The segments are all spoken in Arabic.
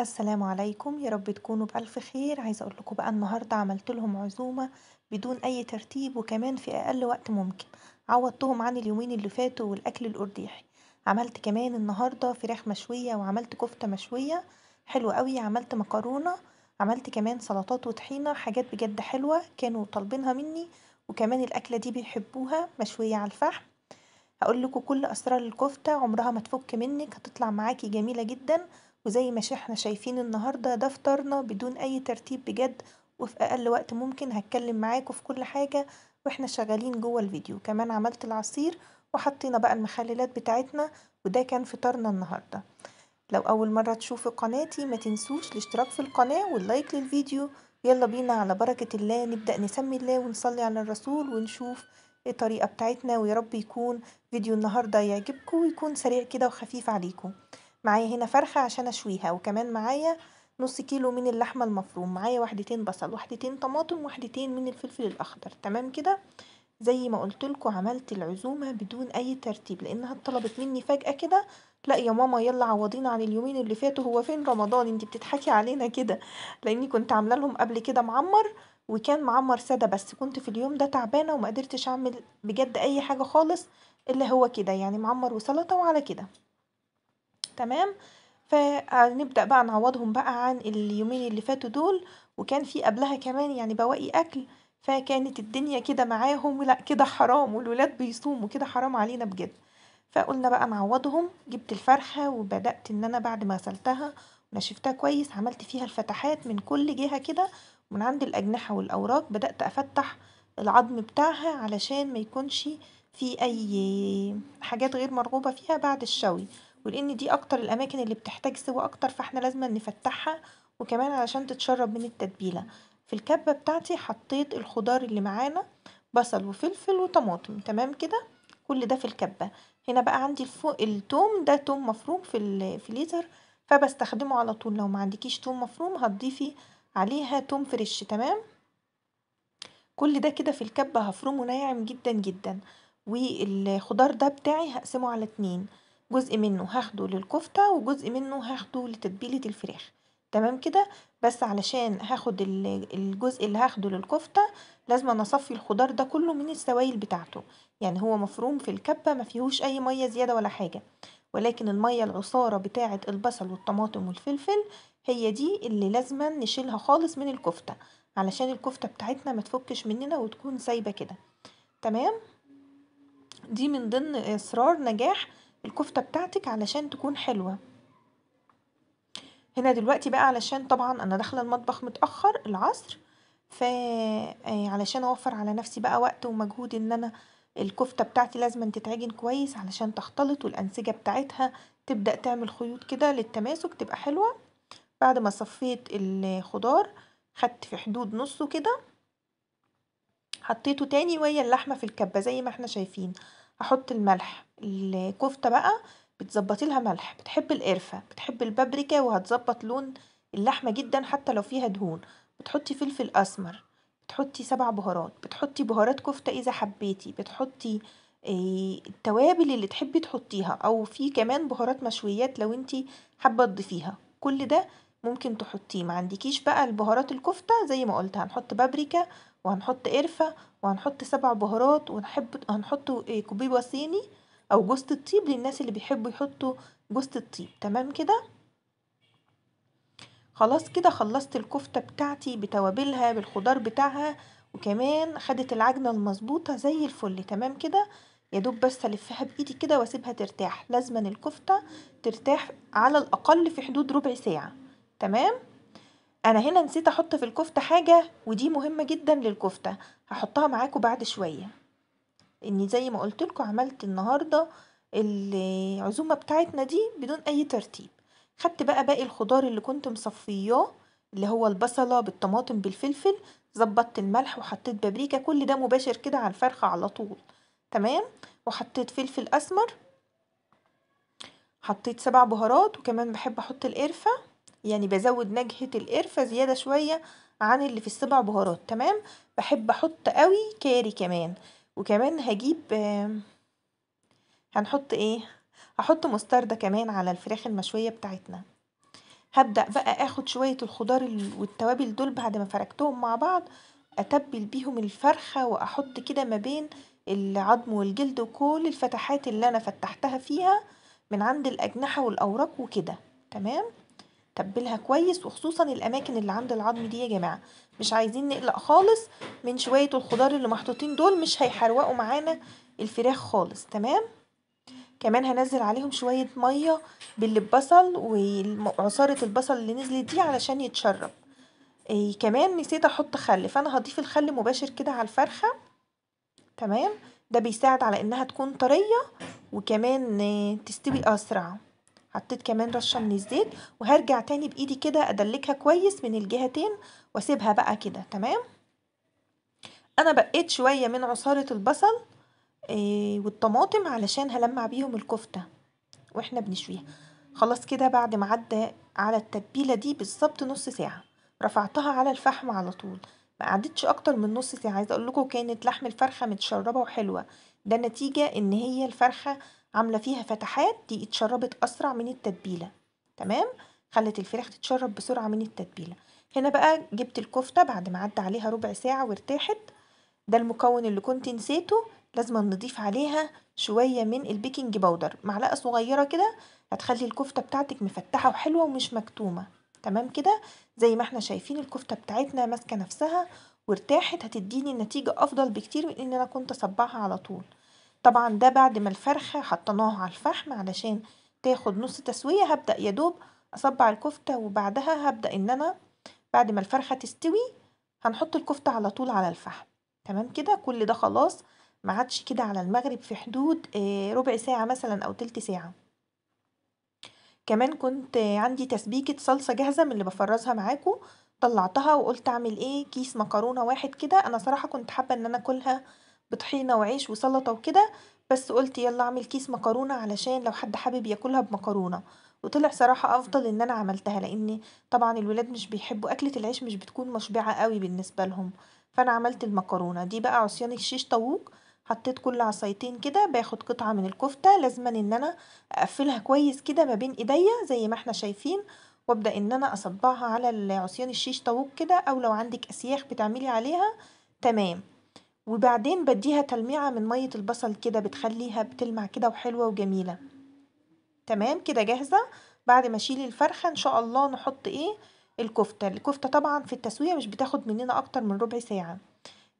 السلام عليكم يا رب تكونوا بألف خير عايزة أقول لكم بقى النهاردة عملت لهم عزومة بدون أي ترتيب وكمان في أقل وقت ممكن عوضتهم عن اليومين اللي فاتوا والأكل الأرديحي عملت كمان النهاردة فراخ مشوية وعملت كفتة مشوية حلوة قوي عملت مكرونة عملت كمان سلطات وطحينة حاجات بجد حلوة كانوا طالبينها مني وكمان الأكلة دي بيحبوها مشوية على الفحم هقول لكم كل أسرار الكفتة عمرها ما تفك منك هتطلع معاكي جميلة جدا وزي ما احنا شايفين النهاردة ده فطارنا بدون أي ترتيب بجد وفي أقل وقت ممكن هتكلم معاكوا في كل حاجة واحنا شغالين جوه الفيديو كمان عملت العصير وحطينا بقى المخللات بتاعتنا وده كان فطارنا النهاردة لو أول مرة تشوفوا قناتي ما تنسوش الاشتراك في القناة واللايك للفيديو يلا بينا على بركة الله نبدأ نسمي الله ونصلي على الرسول ونشوف الطريقة بتاعتنا ويا رب يكون فيديو النهاردة يعجبكم ويكون سريع كده وخفيف عليكم معايا هنا فرخة عشان أشويها وكمان معايا نص كيلو من اللحمة المفروم معايا وحدتين بصل وحدتين طماطم وحدتين من الفلفل الأخضر تمام كده زي ما قلتلكوا عملت العزومة بدون أي ترتيب لأنها اتطلبت مني فجأة كده لا يا ماما يلا عوضينا عن اليومين اللي فاتوا هو فين رمضان انت بتضحكي علينا كده لاني كنت عامله لهم قبل كده معمر وكان معمر ساده بس كنت في اليوم ده تعبانه وما قدرتش اعمل بجد اي حاجه خالص الا هو كده يعني معمر وسلطه وعلى كده تمام فنبدأ بقى نعوضهم بقى عن اليومين اللي فاتوا دول وكان في قبلها كمان يعني بواقي أكل فكانت الدنيا كده معاهم لا كده حرام والولاد بيصوموا كده حرام علينا بجد فقلنا بقى نعوضهم جبت الفرحه وبدأت إن أنا بعد ما غسلتها ونشفتها كويس عملت فيها الفتحات من كل جهة كده ومن عند الأجنحة والأوراق بدأت أفتح العظم بتاعها علشان ما يكونش في أي حاجات غير مرغوبة فيها بعد الشوي ولان دي اكتر الاماكن اللي بتحتاج سوا اكتر فاحنا لازم نفتحها وكمان علشان تتشرب من التتبيله في الكبه بتاعتي حطيت الخضار اللي معانا بصل وفلفل وطماطم تمام كده كل ده في الكبه هنا بقي عندي فوق التوم ده توم مفروم في الفريزر فبستخدمه علي طول لو معندكيش توم مفروم هتضيفي عليها توم فريش تمام كل ده كده في الكبه هفرمه ناعم جدا جدا والخضار ده بتاعي هقسمه على اتنين جزء منه هاخده للكفتة وجزء منه هاخده لتتبيلة الفراخ تمام كده بس علشان هاخد الجزء اللي هاخده للكفتة لازما اصفي الخضار ده كله من السوائل بتاعته يعني هو مفروم في الكبة مفيهوش أي مية زيادة ولا حاجة ولكن المية العصارة بتاعة البصل والطماطم والفلفل هي دي اللي لازما نشيلها خالص من الكفتة علشان الكفتة بتاعتنا متفكش مننا وتكون سايبة كده تمام دي من ضمن أسرار نجاح الكفتة بتاعتك علشان تكون حلوة هنا دلوقتي بقى علشان طبعا انا داخله المطبخ متاخر العصر ف آه، علشان اوفر على نفسي بقى وقت ومجهود ان انا الكفته بتاعتي لازما تتعجن كويس علشان تختلط والانسجه بتاعتها تبدا تعمل خيوط كده للتماسك تبقى حلوه بعد ما صفيت الخضار خدت في حدود نصه كده حطيته تاني ويا اللحمه في الكبه زي ما احنا شايفين هحط الملح الكفتة بقى بتظبطي لها ملح بتحب القرفة بتحب البابريكا وهتظبط لون اللحمة جدا حتى لو فيها دهون بتحطي فلفل أسمر بتحطي سبع بهارات بتحطي بهارات كفتة إذا حبيتي بتحطي آه، التوابل اللي تحبي تحطيها أو في كمان بهارات مشويات لو انتي حابة تضيفيها كل ده ممكن تحطيه معندكيش بقى البهارات الكفتة زي ما قلت هنحط بابريكا وهنحط قرفة وهنحط سبع بهارات وهنحط آه، كوبيبة صيني او جوزة الطيب للناس اللي بيحبوا يحطوا جوزة الطيب تمام كده خلاص كده خلصت الكفتة بتاعتي بتوابلها بالخضار بتاعها وكمان خدت العجنة المظبوطة زي الفل تمام كده يدوب بس الفها بايدي كده واسيبها ترتاح لازما الكفتة ترتاح على الاقل في حدود ربع ساعة تمام انا هنا نسيت احط في الكفتة حاجة ودي مهمة جدا للكفتة هحطها معاكم بعد شوية اني زي ما قلت لكم عملت النهارده العزومه بتاعتنا دي بدون اي ترتيب خدت بقى باقي الخضار اللي كنت مصفياه اللي هو البصله بالطماطم بالفلفل ظبطت الملح وحطيت بابريكا كل ده مباشر كده على الفرخه على طول تمام وحطيت فلفل اسمر حطيت سبع بهارات وكمان بحب احط القرفه يعني بزود نكهه القرفه زياده شويه عن اللي في السبع بهارات تمام بحب احط قوي كاري كمان وكمان هجيب هنحط ايه هحط مستردة كمان على الفراخ المشوية بتاعتنا هبدأ بقى اخد شوية الخضار والتوابل دول بعد ما فركتهم مع بعض اتبل بيهم الفرخة واحط كده ما بين العظم والجلد وكل الفتحات اللي انا فتحتها فيها من عند الاجنحة والاوراق وكده تمام تبلها كويس وخصوصا الاماكن اللي عند العظم دي يا جماعه مش عايزين نقلق خالص من شويه الخضار اللي محطوطين دول مش هيحرقوا معانا الفراخ خالص تمام كمان هنزل عليهم شويه ميه بالبصل وعصاره البصل اللي نزلت دي علشان يتشرب إيه كمان نسيت احط خل فانا هضيف الخل مباشر كده على الفرخه تمام ده بيساعد على انها تكون طريه وكمان تستوي اسرع حطيت كمان رشة من الزيت وهرجع تاني بإيدي كده أدلكها كويس من الجهتين وأسيبها بقى كده تمام أنا بقيت شوية من عصارة البصل آه، والطماطم علشان هلمع بيهم الكفتة وإحنا بنشويها خلاص كده بعد ما عدى على التتبيلة دي بالظبط نص ساعة رفعتها على الفحم على طول ما قعدتش اكتر من نص ساعه عايزه اقول لكم كانت لحم الفرخه متشربه وحلوه ده نتيجه ان هي الفرخه عامله فيها فتحات دي اتشربت اسرع من التتبيله تمام خلت الفراخ تتشرب بسرعه من التتبيله هنا بقى جبت الكفته بعد ما عدى عليها ربع ساعه وارتاحت ده المكون اللي كنت نسيته لازم نضيف عليها شويه من البيكنج باودر معلقه صغيره كده هتخلي الكفته بتاعتك مفتحه وحلوه ومش مكتومه تمام كده زي ما احنا شايفين الكفته بتاعتنا ماسكه نفسها وارتاحت هتديني النتيجه افضل بكتير من ان انا كنت اصبعها على طول طبعا ده بعد ما الفرخة حطيناها على الفحم علشان تاخد نص تسوية هبدأ يدوب أصبع الكفتة وبعدها هبدأ إن أنا بعد ما الفرخة تستوي هنحط الكفتة على طول على الفحم تمام كده كل ده خلاص ما عادش كده على المغرب في حدود آه، ربع ساعة مثلا أو تلت ساعة كمان كنت عندي تسبيكة صلصة جاهزة من اللي بفرزها معاكو طلعتها وقلت اعمل ايه كيس مكرونه واحد كده انا صراحه كنت حابه ان انا اكلها بطحينه وعيش وسلطه وكده بس قلت يلا اعمل كيس مكرونه علشان لو حد حابب ياكلها بمكرونه وطلع صراحه افضل ان انا عملتها لان طبعا الولاد مش بيحبوا اكله العيش مش بتكون مشبعه قوي بالنسبه لهم فانا عملت المكرونه دي بقى عصيان الشيش طاووق حطيت كل عصايتين كده باخد قطعه من الكفته لازما ان انا اقفلها كويس كده ما بين ايديا زي ما احنا شايفين وابدا ان انا اصبعها على عصيان الشيش طاووق كده او لو عندك اسياخ بتعملي عليها تمام وبعدين بديها تلميعة من مية البصل كده بتخليها بتلمع كده وحلوة وجميلة تمام كده جاهزة بعد ما اشيل الفرخة ان شاء الله نحط ايه الكفتة الكفتة طبعا في التسوية مش بتاخد مننا اكتر من ربع ساعة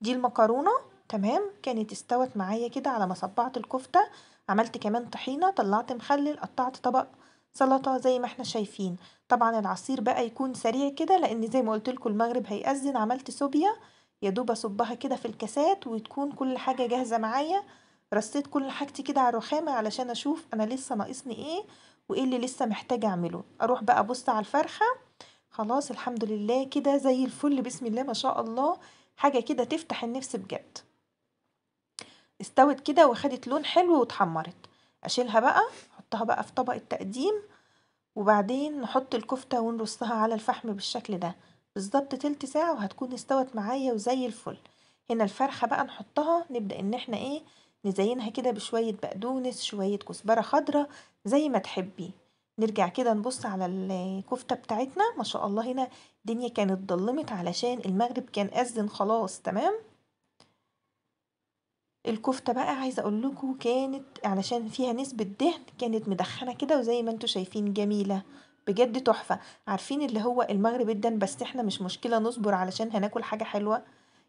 دي المكرونة تمام كانت استوت معايا كده على ما صبعت الكفتة عملت كمان طحينة طلعت مخلل قطعت طبق سلطة زي ما احنا شايفين طبعا العصير بقى يكون سريع كده لان زي ما لكم المغرب هيأذن عملت سوبيا يا دوب اصبها كده في الكاسات وتكون كل حاجه جاهزه معايا رصيت كل حاجتي كده على الرخامه علشان اشوف انا لسه ناقصني ايه وايه اللي لسه محتاجه اعمله اروح بقى ابص على الفرخه خلاص الحمد لله كده زي الفل بسم الله ما شاء الله حاجه كده تفتح النفس بجد استوت كده وخدت لون حلو واتحمرت اشيلها بقى احطها بقى في طبق التقديم وبعدين نحط الكفته ونرصها على الفحم بالشكل ده بالظبط تلت ساعة وهتكون استوت معايا وزي الفل هنا الفرخة بقى نحطها نبدأ ان احنا ايه نزينها كده بشوية بقدونس شوية كزبرة خضرا زي ما تحبي نرجع كده نبص على الكفتة بتاعتنا ما شاء الله هنا الدنيا كانت ضلمت علشان المغرب كان أذن خلاص تمام الكفتة بقى عايزة اقول لكم كانت علشان فيها نسبة دهن كانت مدخنة كده وزي ما انتوا شايفين جميلة بجد تحفة عارفين اللي هو المغرب جدا بس احنا مش مشكلة نصبر علشان هناكل حاجة حلوة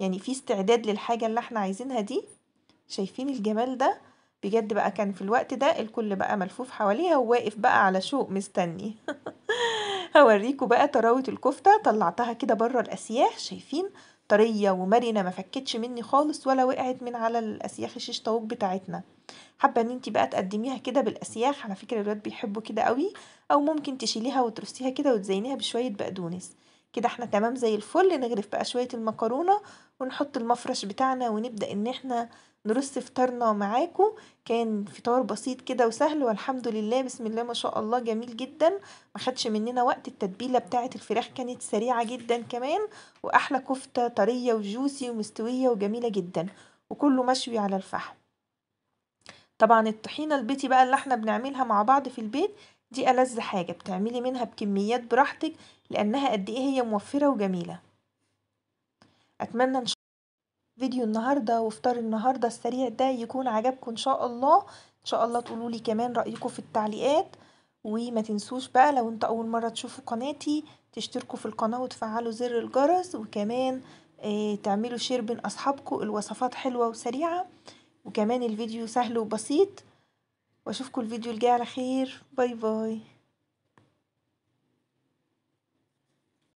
يعني في استعداد للحاجة اللي احنا عايزينها دي شايفين الجمال ده بجد بقى كان في الوقت ده الكل بقى ملفوف حواليها وواقف بقى على شوق مستني هوريكم بقى تراوت الكفتة طلعتها كده بره الأسياح شايفين طرية ومرنة ما فكتش مني خالص ولا وقعت من على الأسياخ الشيش طاووق بتاعتنا حابة ان انتي بقى تقدميها كده بالأسياخ على فكرة الولاد بيحبوا كده قوي أو ممكن تشيليها وترصيها كده وتزينيها بشوية بقدونس كده احنا تمام زي الفل نغرف بقى شوية المكرونة ونحط المفرش بتاعنا ونبدأ ان احنا نرص فطارنا معاكم كان فطار بسيط كده وسهل والحمد لله بسم الله ما شاء الله جميل جدا ما خدش مننا وقت التتبيله بتاعه الفراخ كانت سريعه جدا كمان واحلى كفته طريه وجوسي ومستويه وجميله جدا وكله مشوي على الفحم طبعا الطحينه البيتي بقى اللي احنا بنعملها مع بعض في البيت دي ألذ حاجة بتعملي منها بكميات براحتك لأنها قد إيه هي موفرة وجميلة أتمنى إن شاء فيديو النهاردة وفطار النهاردة السريع ده يكون عجبكم إن شاء الله إن شاء الله تقولولي كمان رأيكم في التعليقات وما تنسوش بقى لو انت أول مرة تشوفوا قناتي تشتركوا في القناة وتفعلوا زر الجرس وكمان اه تعملوا شير بين أصحابكم الوصفات حلوة وسريعة وكمان الفيديو سهل وبسيط واشوفكم الفيديو الجاي على خير باي باي